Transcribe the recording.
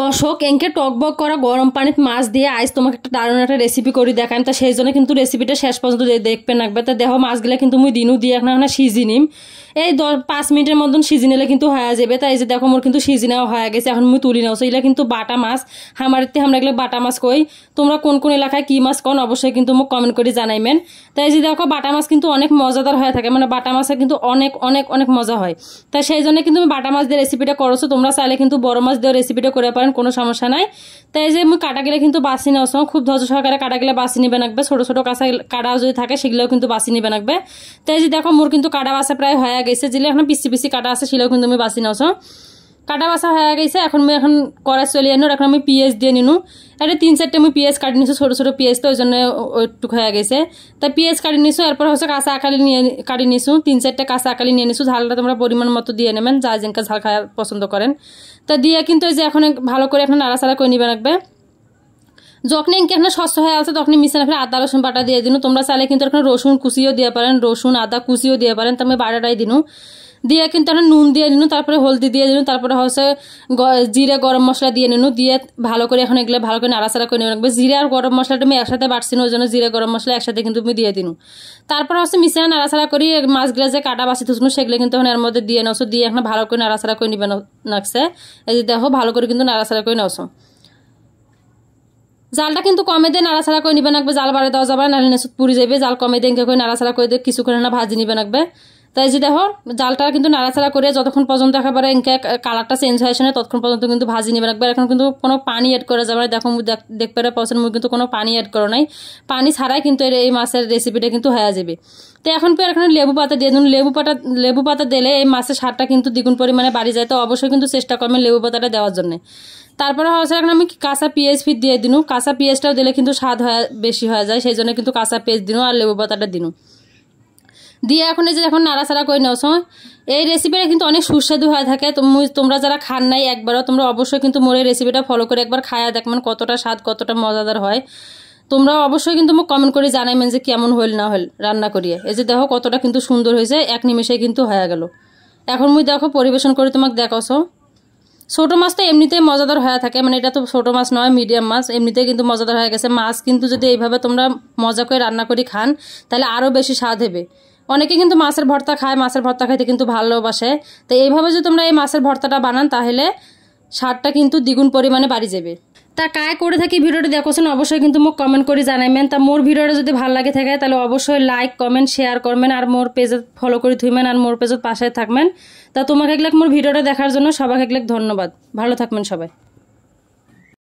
দর্শক এনকে টকবক করা গরম পানিতে মাছ দিয়ে আজ তোমাকে একটা দারুণ একটা রেসিপি করে দেখাম তা সেই জন্য কিন্তু রেসিপিটা শেষ পর্যন্ত দেখবে নাকবে তা দেহ মাছগুলো কিন্তু মুই দিনও দিয়ে এখন না সিজি নিম এই দশ পাঁচ মিনিটের মতন সিজি নিলে কিন্তু হয়ে যাবে তাই যে দেখো মোর কিন্তু সিজি নেওয়া হয়ে গেছে এখন মুই তুলি নাও এগুলো কিন্তু বাটা মাছ হামারিতে আমরা এগুলো বাটা মাছ কই তোমরা কোন কোন এলাকায় কী মাছ কন অবশ্যই কিন্তু মোক কমেন্ট করে জানাইবেন তাই যে দেখো বাটা মাছ কিন্তু অনেক মজাদার হয়ে থাকে মানে বাটা মাছের কিন্তু অনেক অনেক অনেক মজা হয় তাই সেই জন্য কিন্তু বাটা মাছ দিয়ে রেসিপিটা করছো তোমরা চাইলে কিন্তু বড় মাছ দিয়ে রেসিপিটা করে পারেন কোনো সমস্যা নাই তো এই যে মুই গেলে কিন্তু বাছি নেওয়ার সময় খুব ধৈর্য সহকারে কাটা গেলে বাছি নিবে নাকবে ছোটো ছোটো কাঁচা কাটা যদি থাকে সেগুলোও কিন্তু বাছি নিবে নাকবে তো এই যে দেখো মোর কিন্তু কাটা বাসা প্রায় হয়ে গেছে যেগুলো এখন পিসি পিসি কাটা আছে সেগুলোও কিন্তু আমি বাছি নেওয়ার কাটা বাসা হয়ে গেছে এখন আমি এখন করা চলে আনো এখন আমি পিঁয়াজ দিয়ে নিনু এটা তিন চারটে আমি পিঁয়াজ কাটি নিছো ছোটো ছোটো পিঁয়াজ তো ওই জন্য ওইটুক হয়ে গেছে তা পিঁয়াজ কাটি নিছো এরপর হচ্ছে কাঁচা আকালি নিয়ে কাটি নিছো তিন চারটে কাঁচা আকালি নিয়ে নিছো ঝালটা তোমরা পরিমাণ মতো দিয়ে নেবেন যা যেন ঝাল খাওয়া পছন্দ করেন তা দিয়ে কিন্তু ওই যে এখন ভালো করে এখন নাড়াচাড়া করে নিবেন রাখবে যখন এখানে সস্তা হয়ে আসে তখন মিশে ফেলে আদা রসুন বাটা দিয়ে দিন তোমরা চাইলে কিন্তু এখানে রসুন কুচিও দিয়ে পারেন রসুন আদা কুচিও দিয়ে পারেন তুমি বাটাটাই দিন দিয়ে কিন্তু আমরা নুন দিয়ে নিন তারপরে হলদি দিয়ে দিন তারপরে হচ্ছে জিরে গরম মশলা দিয়ে নিন দিয়ে ভালো করে এখন এগুলো ভালো করে নাড়াচাড়া করে রাখবে জিরে আর গরম মশলাটা আমি একসাথে বাড়ছি ওই জন্য জিরে গরম মশলা একসাথে কিন্তু তুমি দিয়ে দিন তারপর হচ্ছে মিশিয়ে নাড়াচাড়া করি মাছগুলো যে কাটা বাসি থুসনো সেগুলো কিন্তু এখন এর মধ্যে দিয়ে নসো দিয়ে এখন ভালো করে নাড়াচাড়া করে নিবে নাকছে এই যে দেখো ভালো করে কিন্তু নাড়াচাড়া করে নেওছো জালটা কিন্তু কমে দিয়ে নাড়াছাড়া করে নিবে নাকবে জাল বাড়ে দেওয়া যাবে নাড়ি নেসুত পুরি যাবে জাল কমে দিয়ে করে নাড়াছাড়া করে দিয়ে কিছুক্ষণ না ভাজি নিবে নাকবে তাই যে দেখো জালটা কিন্তু নাড়াচাড়া করে যতক্ষণ পর্যন্ত একেবারে ইনকে কালারটা চেঞ্জ হয়েছে না ততক্ষণ পর্যন্ত কিন্তু ভাজি নেবে রাখবে এখন কিন্তু কোনো পানি অ্যাড করা যাবে দেখো দেখতে পারে পছন্দ মুখ কিন্তু কোনো পানি অ্যাড করো নাই পানি ছাড়াই কিন্তু এই মাছের রেসিপিটা কিন্তু হয়ে যাবে তো এখন পর এখানে লেবু পাতা দিয়ে দিন লেবু পাতা লেবু পাতা দিলে এই মাছের স্বাদটা কিন্তু দ্বিগুণ পরিমাণে বাড়ি যায় তো অবশ্যই কিন্তু চেষ্টা করবেন লেবু পাতাটা দেওয়ার জন্য তারপরে হচ্ছে এখন আমি কাঁচা পেঁয়াজ ফিট দিয়ে দিনু কাঁচা পেঁয়াজটাও দিলে কিন্তু স্বাদ হয় বেশি হয়ে যায় সেই জন্য কিন্তু কাঁচা পেঁয়াজ দিনু আর লেবু পাতাটা দিনু দিয়ে এখন এই যে এখন নাড়াচাড়া করে নেওয়া সময় এই রেসিপিটা কিন্তু অনেক সুস্বাদু হয়ে থাকে তোমরা যারা খান নাই একবারও তোমরা অবশ্যই কিন্তু মোর এই রেসিপিটা ফলো করে একবার খায়া দেখবেন মানে কতটা স্বাদ কতটা মজাদার হয় তোমরা অবশ্যই কিন্তু মোক কমেন্ট করে জানাইবেন যে কেমন হইল না হইল রান্না করিয়ে এই যে দেখো কতটা কিন্তু সুন্দর হয়েছে এক নিমেষে কিন্তু হয়ে গেল এখন মুই দেখো পরিবেশন করে তোমাকে সো ছোটো মাছ তো এমনিতেই মজাদার হয়ে থাকে মানে এটা তো ছোটো মাছ নয় মিডিয়াম মাছ এমনিতেই কিন্তু মজাদার হয়ে গেছে মাছ কিন্তু যদি এইভাবে তোমরা মজা করে রান্না করে খান তাহলে আরও বেশি স্বাদ হবে অনেকে কিন্তু মাছের ভর্তা খায় মাছের ভর্তা খাইতে কিন্তু ভালোবাসে তো এইভাবে যদি তোমরা এই মাছের ভর্তাটা বানান তাহলে সারটা কিন্তু দ্বিগুণ পরিমাণে বাড়ি যাবে তা কায় করে থাকি ভিডিওটি দেখছেন অবশ্যই কিন্তু মোক কমেন্ট করে জানাইবেন তা মোর ভিডিওটা যদি ভালো লাগে থাকে তাহলে অবশ্যই লাইক কমেন্ট শেয়ার করবেন আর মোর পেজে ফলো করে থুইবেন আর মোর পেজত পাশে থাকবেন তা তোমাকে লাখ মোর ভিডিওটা দেখার জন্য সবাইকে লাখ ধন্যবাদ ভালো থাকবেন সবাই